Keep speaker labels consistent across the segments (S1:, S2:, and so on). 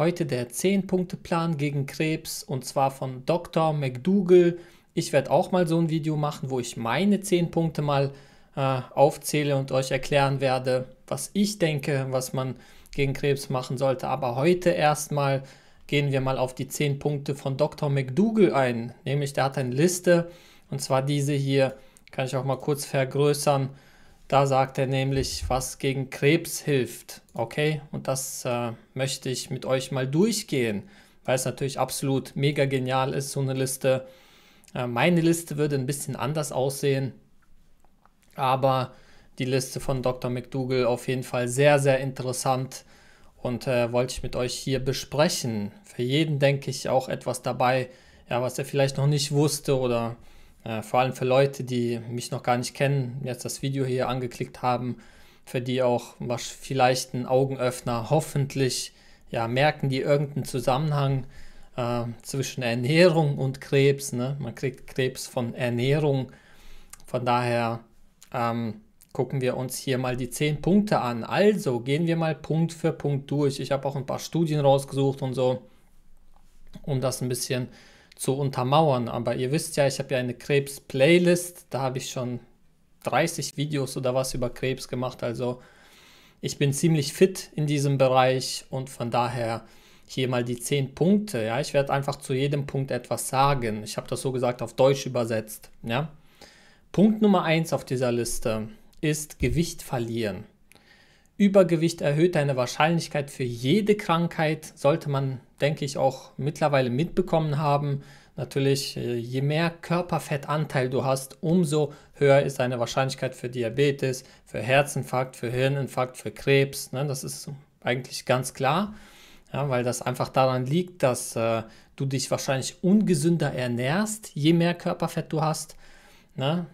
S1: Heute der 10-Punkte-Plan gegen Krebs und zwar von Dr. McDougall. Ich werde auch mal so ein Video machen, wo ich meine 10 Punkte mal äh, aufzähle und euch erklären werde, was ich denke, was man gegen Krebs machen sollte. Aber heute erstmal gehen wir mal auf die 10 Punkte von Dr. McDougall ein. Nämlich, der hat eine Liste und zwar diese hier, kann ich auch mal kurz vergrößern da sagt er nämlich, was gegen Krebs hilft. Okay, und das äh, möchte ich mit euch mal durchgehen, weil es natürlich absolut mega genial ist, so eine Liste. Äh, meine Liste würde ein bisschen anders aussehen, aber die Liste von Dr. McDougall auf jeden Fall sehr, sehr interessant und äh, wollte ich mit euch hier besprechen. Für jeden denke ich auch etwas dabei, ja, was er vielleicht noch nicht wusste oder äh, vor allem für Leute, die mich noch gar nicht kennen, jetzt das Video hier angeklickt haben, für die auch was vielleicht ein Augenöffner. Hoffentlich ja, merken die irgendeinen Zusammenhang äh, zwischen Ernährung und Krebs. Ne? Man kriegt Krebs von Ernährung. Von daher ähm, gucken wir uns hier mal die zehn Punkte an. Also gehen wir mal Punkt für Punkt durch. Ich habe auch ein paar Studien rausgesucht und so, um das ein bisschen zu zu untermauern. Aber ihr wisst ja, ich habe ja eine Krebs-Playlist, da habe ich schon 30 Videos oder was über Krebs gemacht. Also ich bin ziemlich fit in diesem Bereich und von daher hier mal die 10 Punkte. Ja, ich werde einfach zu jedem Punkt etwas sagen. Ich habe das so gesagt auf Deutsch übersetzt. Ja. Punkt Nummer 1 auf dieser Liste ist Gewicht verlieren. Übergewicht erhöht deine Wahrscheinlichkeit für jede Krankheit, sollte man denke ich, auch mittlerweile mitbekommen haben. Natürlich, äh, je mehr Körperfettanteil du hast, umso höher ist deine Wahrscheinlichkeit für Diabetes, für Herzinfarkt, für Hirninfarkt, für Krebs. Ne? Das ist eigentlich ganz klar, ja, weil das einfach daran liegt, dass äh, du dich wahrscheinlich ungesünder ernährst, je mehr Körperfett du hast. Ne?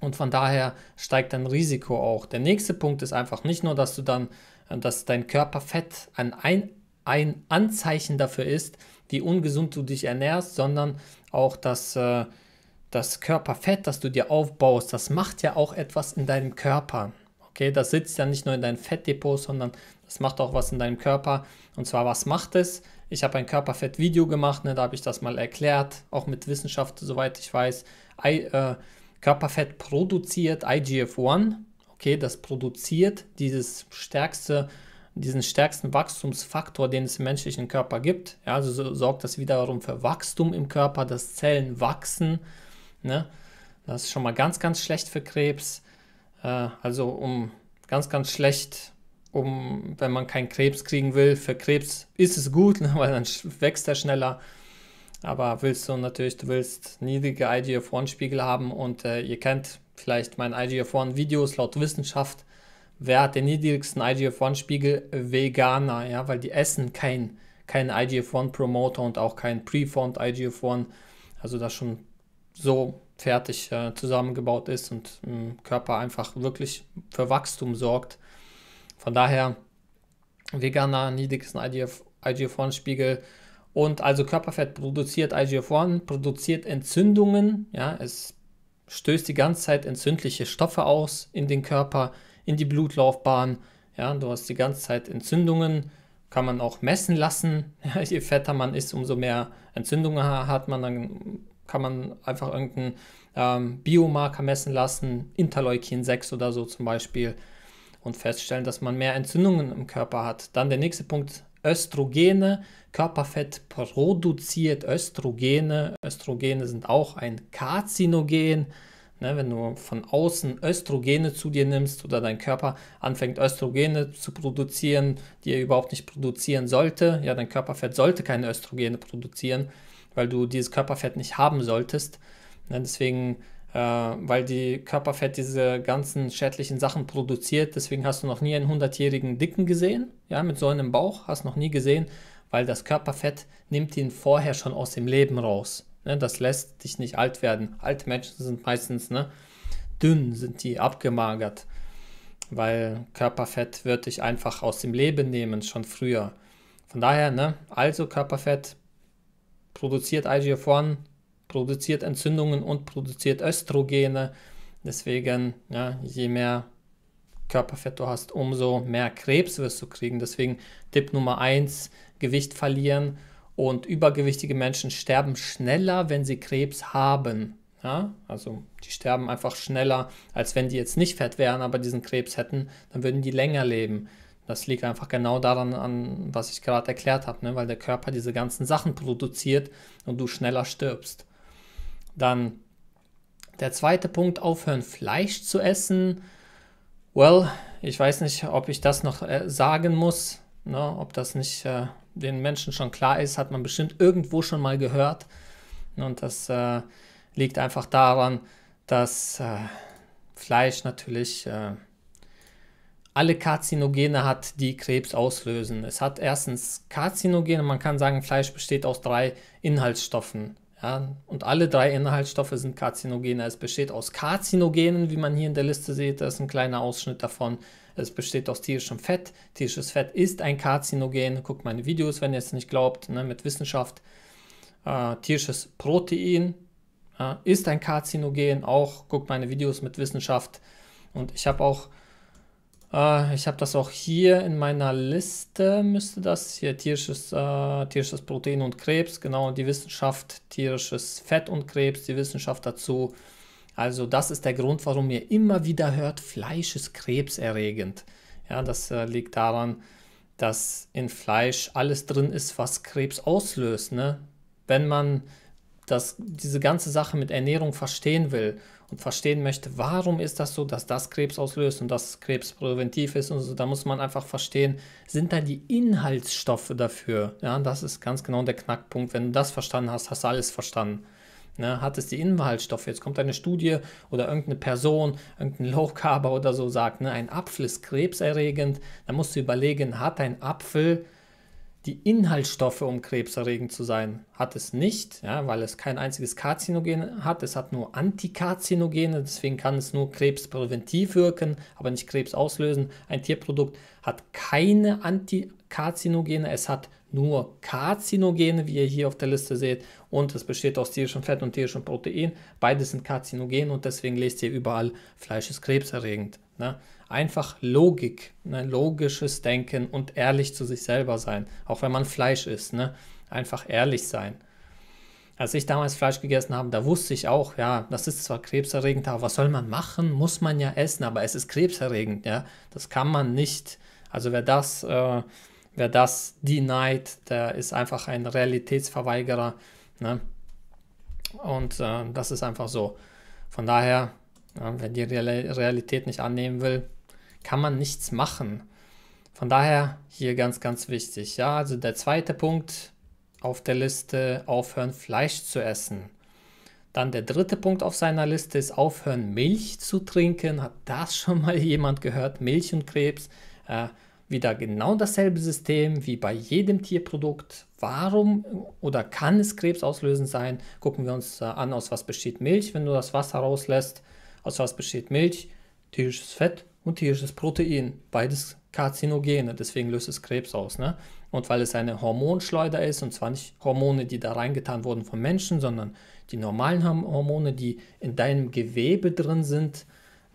S1: Und von daher steigt dein Risiko auch. Der nächste Punkt ist einfach nicht nur, dass du dann, äh, dass dein Körperfett an ein ein Anzeichen dafür ist, wie ungesund du dich ernährst, sondern auch das, äh, das Körperfett, das du dir aufbaust, das macht ja auch etwas in deinem Körper. Okay, das sitzt ja nicht nur in deinem Fettdepot, sondern das macht auch was in deinem Körper. Und zwar, was macht es? Ich habe ein Körperfett-Video gemacht, ne, da habe ich das mal erklärt, auch mit Wissenschaft, soweit ich weiß. I, äh, Körperfett produziert IGF-1, okay, das produziert dieses stärkste äh, diesen stärksten Wachstumsfaktor, den es im menschlichen Körper gibt. Ja, also so sorgt das wiederum für Wachstum im Körper, dass Zellen wachsen. Ne? Das ist schon mal ganz, ganz schlecht für Krebs. Äh, also um ganz, ganz schlecht, um wenn man keinen Krebs kriegen will. Für Krebs ist es gut, ne? weil dann wächst er schneller. Aber willst du natürlich, du willst niedrige IGF-1-Spiegel haben und äh, ihr kennt vielleicht mein IGF-1-Videos laut Wissenschaft wer hat den niedrigsten IGF-1-Spiegel? Veganer, ja, weil die essen keinen kein IGF-1-Promoter und auch keinen preformed IGF-1, also das schon so fertig äh, zusammengebaut ist und im Körper einfach wirklich für Wachstum sorgt. Von daher Veganer, niedrigsten IGF, IGF-1-Spiegel und also Körperfett produziert IGF-1, produziert Entzündungen, ja, es stößt die ganze Zeit entzündliche Stoffe aus in den Körper, in die Blutlaufbahn. Ja, du hast die ganze Zeit Entzündungen, kann man auch messen lassen. Ja, je fetter man ist, umso mehr Entzündungen hat man. Dann kann man einfach irgendeinen ähm, Biomarker messen lassen, Interleukin 6 oder so zum Beispiel, und feststellen, dass man mehr Entzündungen im Körper hat. Dann der nächste Punkt, Östrogene. Körperfett produziert Östrogene. Östrogene sind auch ein Karzinogen. Ne, wenn du von außen Östrogene zu dir nimmst oder dein Körper anfängt Östrogene zu produzieren, die er überhaupt nicht produzieren sollte, ja, dein Körperfett sollte keine Östrogene produzieren, weil du dieses Körperfett nicht haben solltest. Ne, deswegen, äh, weil die Körperfett diese ganzen schädlichen Sachen produziert, deswegen hast du noch nie einen 100-jährigen Dicken gesehen, ja, mit so einem Bauch, hast noch nie gesehen, weil das Körperfett nimmt ihn vorher schon aus dem Leben raus. Ne? Das lässt dich nicht alt werden. Alte Menschen sind meistens ne, dünn, sind die abgemagert, weil Körperfett wird dich einfach aus dem Leben nehmen, schon früher. Von daher, ne, also Körperfett produziert IGF-1, produziert Entzündungen und produziert Östrogene. Deswegen, ja, je mehr Körperfett du hast, umso mehr Krebs wirst du kriegen. Deswegen Tipp Nummer 1, Gewicht verlieren und übergewichtige Menschen sterben schneller, wenn sie Krebs haben. Ja? Also die sterben einfach schneller, als wenn die jetzt nicht fett wären, aber diesen Krebs hätten, dann würden die länger leben. Das liegt einfach genau daran, an, was ich gerade erklärt habe, ne? weil der Körper diese ganzen Sachen produziert und du schneller stirbst. Dann der zweite Punkt, aufhören Fleisch zu essen. Well, ich weiß nicht, ob ich das noch äh, sagen muss, ne? ob das nicht äh, den Menschen schon klar ist, hat man bestimmt irgendwo schon mal gehört. Und das äh, liegt einfach daran, dass äh, Fleisch natürlich äh, alle Karzinogene hat, die Krebs auslösen. Es hat erstens Karzinogene, man kann sagen, Fleisch besteht aus drei Inhaltsstoffen. Ja, und alle drei Inhaltsstoffe sind Karzinogene. Es besteht aus Karzinogenen, wie man hier in der Liste sieht, das ist ein kleiner Ausschnitt davon. Es besteht aus tierischem Fett. Tierisches Fett ist ein Karzinogen. Guckt meine Videos, wenn ihr es nicht glaubt, ne, mit Wissenschaft. Äh, tierisches Protein äh, ist ein Karzinogen. Auch guckt meine Videos mit Wissenschaft. Und ich habe auch äh, ich habe das auch hier in meiner Liste, müsste das hier tierisches, äh, tierisches Protein und Krebs, genau, die Wissenschaft tierisches Fett und Krebs, die Wissenschaft dazu. Also das ist der Grund, warum ihr immer wieder hört, Fleisch ist krebserregend. Ja, das äh, liegt daran, dass in Fleisch alles drin ist, was Krebs auslöst. Ne? Wenn man das, diese ganze Sache mit Ernährung verstehen will verstehen möchte, warum ist das so, dass das Krebs auslöst und das Krebs präventiv ist und so, da muss man einfach verstehen, sind da die Inhaltsstoffe dafür? Ja, das ist ganz genau der Knackpunkt. Wenn du das verstanden hast, hast du alles verstanden. Ne, hat es die Inhaltsstoffe? Jetzt kommt eine Studie oder irgendeine Person, irgendein Low-Carber oder so sagt, ne, ein Apfel ist krebserregend. Dann musst du überlegen, hat ein Apfel die Inhaltsstoffe, um krebserregend zu sein, hat es nicht, ja, weil es kein einziges Karzinogen hat. Es hat nur Antikarzinogene, deswegen kann es nur krebspräventiv wirken, aber nicht Krebs auslösen. Ein Tierprodukt hat keine Antikarzinogene, es hat nur Karzinogene, wie ihr hier auf der Liste seht, und es besteht aus tierischem Fett und tierischem Protein. Beides sind Karzinogen und deswegen lest ihr überall, Fleisch ist krebserregend. Ne? einfach Logik, ne? logisches Denken und ehrlich zu sich selber sein, auch wenn man Fleisch isst, ne? einfach ehrlich sein. Als ich damals Fleisch gegessen habe, da wusste ich auch, ja, das ist zwar krebserregend, aber was soll man machen? Muss man ja essen, aber es ist krebserregend, ja. Das kann man nicht. Also wer das, äh, wer das denied, der ist einfach ein Realitätsverweigerer. Ne? Und äh, das ist einfach so. Von daher, ja, wer die Realität nicht annehmen will, kann man nichts machen. Von daher hier ganz, ganz wichtig. Ja, also der zweite Punkt auf der Liste, aufhören Fleisch zu essen. Dann der dritte Punkt auf seiner Liste ist aufhören Milch zu trinken. Hat das schon mal jemand gehört? Milch und Krebs. Äh, wieder genau dasselbe System wie bei jedem Tierprodukt. Warum oder kann es krebsauslösend sein? Gucken wir uns äh, an, aus was besteht Milch. Wenn du das Wasser rauslässt, aus was besteht Milch? Tierisches Fett, und tierisches Protein, beides Karzinogene, deswegen löst es Krebs aus. Ne? Und weil es eine Hormonschleuder ist, und zwar nicht Hormone, die da reingetan wurden von Menschen, sondern die normalen Hormone, die in deinem Gewebe drin sind,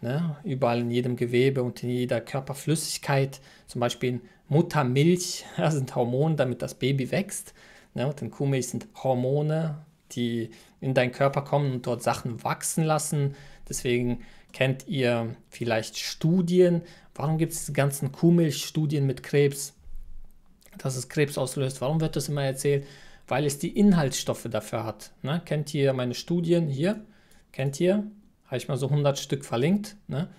S1: ne? überall in jedem Gewebe und in jeder Körperflüssigkeit, zum Beispiel in Muttermilch ja, sind Hormone, damit das Baby wächst. Ne? Und in Kuhmilch sind Hormone, die in deinen Körper kommen und dort Sachen wachsen lassen. Deswegen kennt ihr vielleicht Studien. Warum gibt es diese ganzen Kuhmilchstudien mit Krebs, dass es Krebs auslöst? Warum wird das immer erzählt? Weil es die Inhaltsstoffe dafür hat. Ne? Kennt ihr meine Studien hier? Kennt ihr? Habe ich mal so 100 Stück verlinkt. Ne?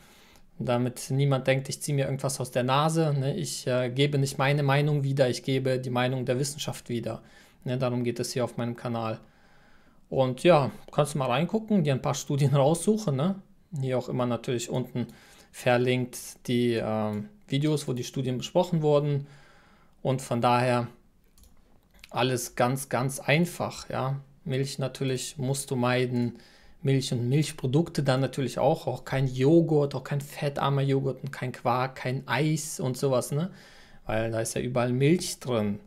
S1: damit niemand denkt, ich ziehe mir irgendwas aus der Nase. Ne? Ich äh, gebe nicht meine Meinung wieder, ich gebe die Meinung der Wissenschaft wieder. Ne? Darum geht es hier auf meinem Kanal. Und ja, kannst du mal reingucken, dir ein paar Studien raussuchen. Ne? Hier auch immer natürlich unten verlinkt die äh, Videos, wo die Studien besprochen wurden. Und von daher alles ganz, ganz einfach. Ja? Milch natürlich musst du meiden. Milch und Milchprodukte dann natürlich auch. Auch kein Joghurt, auch kein fettarmer Joghurt und kein Quark, kein Eis und sowas. Ne? Weil da ist ja überall Milch drin.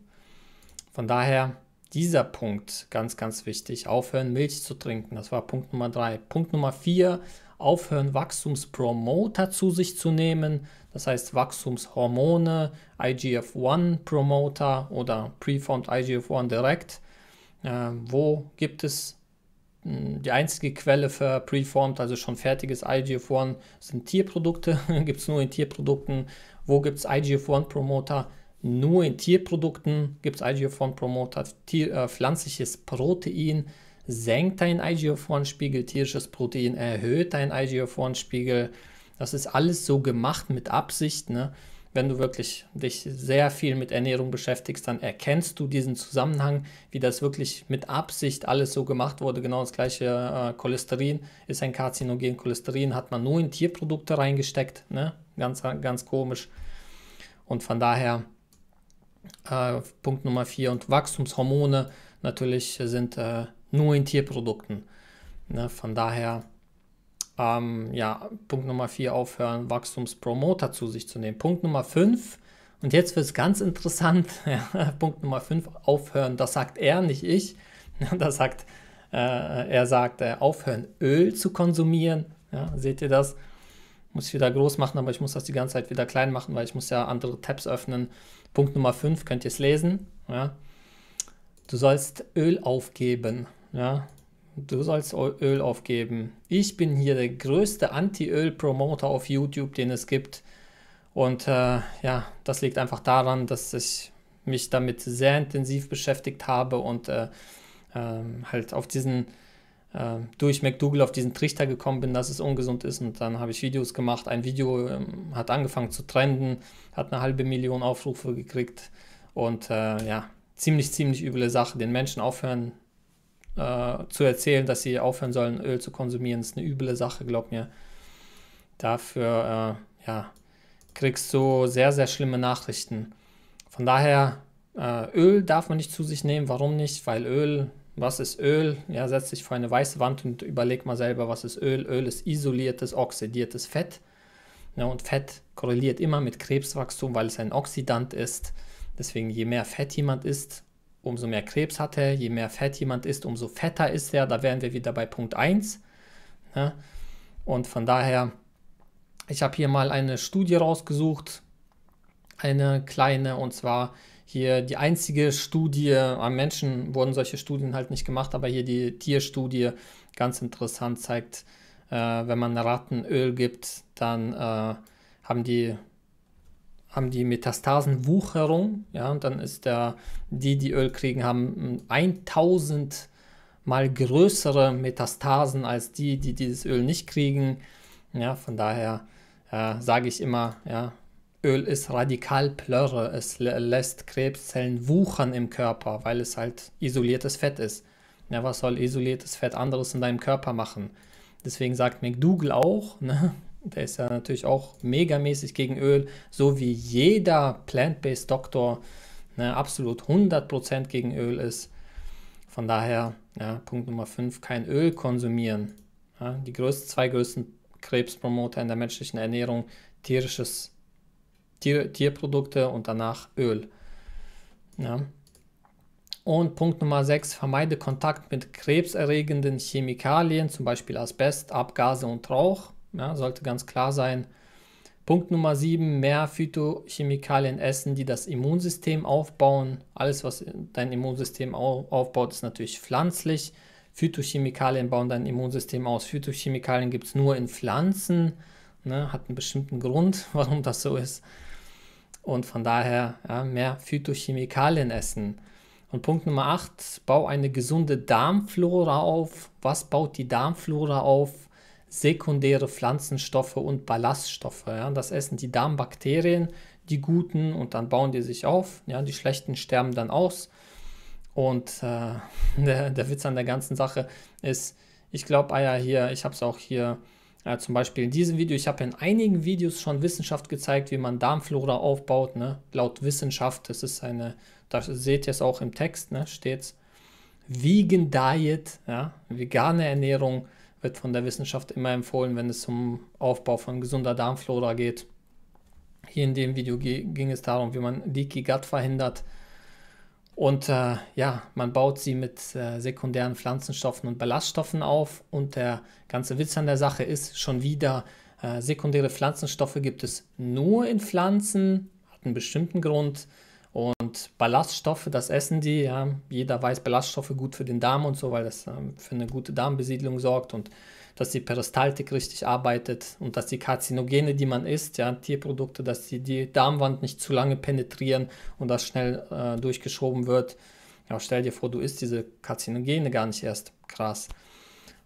S1: Von daher dieser Punkt ganz, ganz wichtig. Aufhören, Milch zu trinken. Das war Punkt Nummer drei. Punkt Nummer vier, aufhören, Wachstumspromoter zu sich zu nehmen. Das heißt Wachstumshormone, IGF-1-Promoter oder Preformed IGF-1 direkt. Äh, wo gibt es hm, die einzige Quelle für Preformed, also schon fertiges IGF-1, sind Tierprodukte. gibt es nur in Tierprodukten. Wo gibt es IGF-1-Promoter? Nur in Tierprodukten gibt es IGF-1-Promoter. Äh, pflanzliches Protein senkt deinen IGF-1-Spiegel, tierisches Protein erhöht deinen IGF-1-Spiegel. Das ist alles so gemacht mit Absicht. Ne? Wenn du wirklich dich sehr viel mit Ernährung beschäftigst, dann erkennst du diesen Zusammenhang, wie das wirklich mit Absicht alles so gemacht wurde. Genau das gleiche äh, Cholesterin ist ein Karzinogen. Cholesterin hat man nur in Tierprodukte reingesteckt. Ne? Ganz, ganz komisch. Und von daher äh, Punkt Nummer vier. Und Wachstumshormone natürlich sind äh, nur in Tierprodukten. Ne? Von daher, ähm, ja, Punkt Nummer vier aufhören, Wachstumspromoter zu sich zu nehmen. Punkt Nummer fünf. Und jetzt wird es ganz interessant. Punkt Nummer fünf aufhören. Das sagt er, nicht ich. Das sagt, äh, er sagt, äh, aufhören, Öl zu konsumieren. Ja, seht ihr das? muss ich wieder groß machen, aber ich muss das die ganze Zeit wieder klein machen, weil ich muss ja andere Tabs öffnen. Punkt Nummer 5, könnt ihr es lesen. Ja. Du sollst Öl aufgeben. Ja. Du sollst Öl aufgeben. Ich bin hier der größte Anti-Öl-Promoter auf YouTube, den es gibt. Und äh, ja, das liegt einfach daran, dass ich mich damit sehr intensiv beschäftigt habe und äh, äh, halt auf diesen äh, durch McDougall auf diesen Trichter gekommen bin, dass es ungesund ist. Und dann habe ich Videos gemacht. Ein Video ähm, hat angefangen zu trenden, hat eine halbe Million Aufrufe gekriegt. Und äh, ja, ziemlich, ziemlich üble Sache. Den Menschen aufhören äh, zu erzählen, dass sie aufhören sollen, Öl zu konsumieren, ist eine üble Sache, glaub mir. Dafür, äh, ja, kriegst du sehr, sehr schlimme Nachrichten. Von daher, äh, Öl darf man nicht zu sich nehmen. Warum nicht? Weil Öl was ist Öl? Ja, setz dich vor eine weiße Wand und überleg mal selber, was ist Öl? Öl ist isoliertes, oxidiertes Fett. Ja, und Fett korreliert immer mit Krebswachstum, weil es ein Oxidant ist. Deswegen, je mehr Fett jemand isst, umso mehr Krebs hat er. Je mehr Fett jemand isst, umso fetter ist er. Da wären wir wieder bei Punkt 1. Ja, und von daher, ich habe hier mal eine Studie rausgesucht, eine kleine, und zwar hier die einzige Studie am Menschen wurden solche Studien halt nicht gemacht, aber hier die Tierstudie ganz interessant zeigt, äh, wenn man Ratten Öl gibt, dann äh, haben die haben die Metastasenwucherung, ja, und dann ist der, die, die Öl kriegen, haben 1000 mal größere Metastasen als die, die dieses Öl nicht kriegen. Ja, von daher äh, sage ich immer, ja, Öl ist radikal plörre, es lässt Krebszellen wuchern im Körper, weil es halt isoliertes Fett ist. Ja, was soll isoliertes Fett anderes in deinem Körper machen? Deswegen sagt McDougall auch, ne, der ist ja natürlich auch megamäßig gegen Öl, so wie jeder Plant-Based Doktor ne, absolut 100% gegen Öl ist. Von daher, ja, Punkt Nummer 5, kein Öl konsumieren. Ja, die größten, zwei größten Krebspromoter in der menschlichen Ernährung, tierisches Tier, Tierprodukte und danach Öl. Ja. Und Punkt Nummer 6, vermeide Kontakt mit krebserregenden Chemikalien, zum Beispiel Asbest, Abgase und Rauch. Ja, sollte ganz klar sein. Punkt Nummer 7, mehr Phytochemikalien essen, die das Immunsystem aufbauen. Alles, was dein Immunsystem aufbaut, ist natürlich pflanzlich. Phytochemikalien bauen dein Immunsystem aus. Phytochemikalien gibt es nur in Pflanzen. Ne, hat einen bestimmten Grund, warum das so ist. Und von daher ja, mehr Phytochemikalien essen. Und Punkt Nummer 8, bau eine gesunde Darmflora auf. Was baut die Darmflora auf? Sekundäre Pflanzenstoffe und Ballaststoffe. Ja? Das essen die Darmbakterien, die guten, und dann bauen die sich auf. Ja? Die schlechten sterben dann aus. Und äh, der, der Witz an der ganzen Sache ist, ich glaube, ah ja, hier, ich habe es auch hier ja, zum Beispiel in diesem Video, ich habe in einigen Videos schon Wissenschaft gezeigt, wie man Darmflora aufbaut, ne? laut Wissenschaft, das ist eine, da seht ihr es auch im Text, ne? steht Vegan Diet, ja? vegane Ernährung wird von der Wissenschaft immer empfohlen, wenn es um Aufbau von gesunder Darmflora geht. Hier in dem Video ging es darum, wie man Leaky Gut verhindert, und äh, ja, man baut sie mit äh, sekundären Pflanzenstoffen und Ballaststoffen auf. Und der ganze Witz an der Sache ist schon wieder, äh, sekundäre Pflanzenstoffe gibt es nur in Pflanzen, hat einen bestimmten Grund. Und Ballaststoffe, das essen die. Ja. Jeder weiß, Ballaststoffe gut für den Darm und so, weil das ähm, für eine gute Darmbesiedlung sorgt und dass die Peristaltik richtig arbeitet und dass die Karzinogene, die man isst, ja, Tierprodukte, dass die, die Darmwand nicht zu lange penetrieren und das schnell äh, durchgeschoben wird. Ja, stell dir vor, du isst diese Karzinogene gar nicht erst. Krass.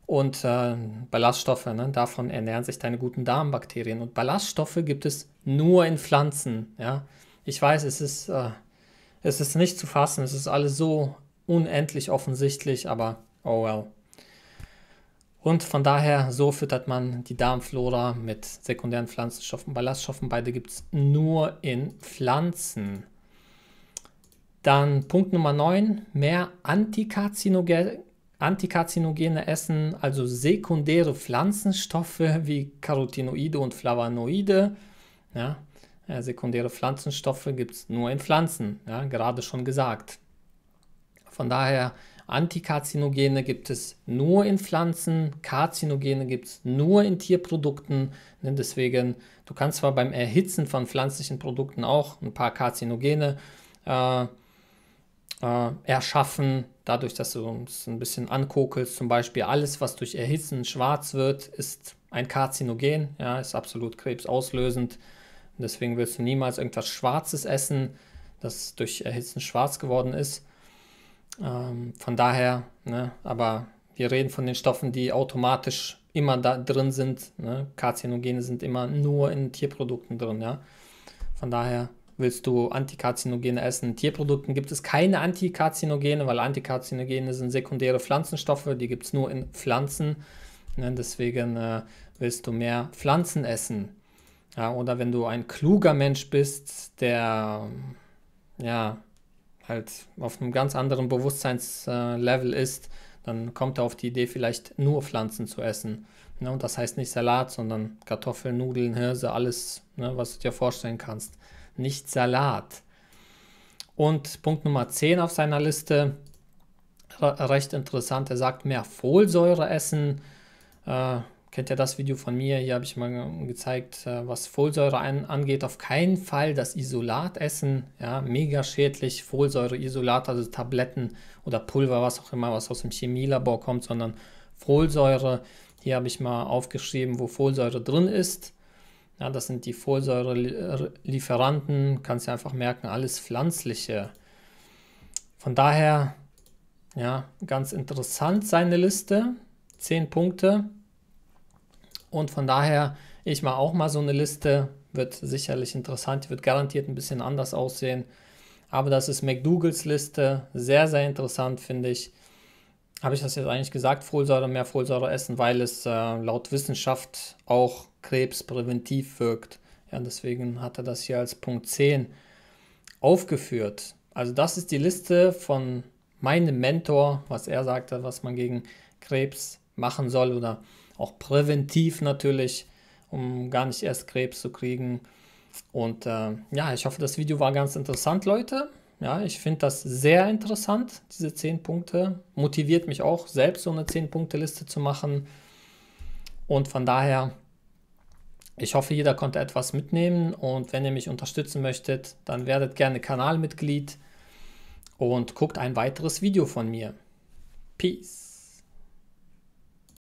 S1: Und äh, Ballaststoffe, ne? davon ernähren sich deine guten Darmbakterien. Und Ballaststoffe gibt es nur in Pflanzen. Ja? ich weiß, es ist, äh, es ist nicht zu fassen, es ist alles so unendlich offensichtlich, aber oh well. Und von daher, so füttert man die Darmflora mit sekundären Pflanzenstoffen. Ballaststoffen, beide gibt es nur in Pflanzen. Dann Punkt Nummer 9, mehr Antikarzinogen, antikarzinogene Essen, also sekundäre Pflanzenstoffe wie Carotinoide und Flavonoide. Ja, ja, äh, sekundäre Pflanzenstoffe gibt es nur in Pflanzen, ja, gerade schon gesagt. Von daher, Antikarzinogene gibt es nur in Pflanzen, Karzinogene gibt es nur in Tierprodukten. Ne? Deswegen, du kannst zwar beim Erhitzen von pflanzlichen Produkten auch ein paar Karzinogene äh, äh, erschaffen, dadurch, dass du uns ein bisschen ankokelst. Zum Beispiel alles, was durch Erhitzen schwarz wird, ist ein Karzinogen, ja, ist absolut krebsauslösend. Und deswegen willst du niemals irgendwas Schwarzes essen, das durch Erhitzen schwarz geworden ist. Ähm, von daher, ne, aber wir reden von den Stoffen, die automatisch immer da drin sind. Ne? Karzinogene sind immer nur in Tierprodukten drin. Ja? Von daher willst du Antikarzinogene essen. In Tierprodukten gibt es keine Antikarzinogene, weil Antikarzinogene sind sekundäre Pflanzenstoffe, die gibt es nur in Pflanzen. Ne? Deswegen äh, willst du mehr Pflanzen essen. Ja, oder wenn du ein kluger Mensch bist, der ja halt auf einem ganz anderen Bewusstseinslevel ist, dann kommt er auf die Idee, vielleicht nur Pflanzen zu essen. Ne? Und das heißt nicht Salat, sondern Kartoffeln, Nudeln, Hirse, alles, ne, was du dir vorstellen kannst. Nicht Salat. Und Punkt Nummer 10 auf seiner Liste, re recht interessant, er sagt mehr Folsäure essen. Äh, Kennt ja das Video von mir? Hier habe ich mal gezeigt, äh, was Folsäure angeht. Auf keinen Fall das Isolat essen. Ja, mega schädlich. Folsäure, Isolat, also Tabletten oder Pulver, was auch immer, was aus dem Chemielabor kommt, sondern Folsäure. Hier habe ich mal aufgeschrieben, wo Folsäure drin ist. Ja, das sind die Folsäure-Lieferanten, Kannst du einfach merken, alles pflanzliche. Von daher, ja, ganz interessant seine Liste. 10 Punkte. Und von daher, ich mache auch mal so eine Liste, wird sicherlich interessant, wird garantiert ein bisschen anders aussehen. Aber das ist McDougalls Liste, sehr, sehr interessant, finde ich. Habe ich das jetzt eigentlich gesagt? Folsäure, mehr Folsäure essen, weil es äh, laut Wissenschaft auch krebspräventiv wirkt. Ja, deswegen hat er das hier als Punkt 10 aufgeführt. Also das ist die Liste von meinem Mentor, was er sagte, was man gegen Krebs machen soll oder auch präventiv natürlich, um gar nicht erst Krebs zu kriegen. Und äh, ja, ich hoffe, das Video war ganz interessant, Leute. Ja, ich finde das sehr interessant, diese 10 Punkte. Motiviert mich auch, selbst so eine 10-Punkte-Liste zu machen. Und von daher, ich hoffe, jeder konnte etwas mitnehmen. Und wenn ihr mich unterstützen möchtet, dann werdet gerne Kanalmitglied und guckt ein weiteres Video von mir. Peace.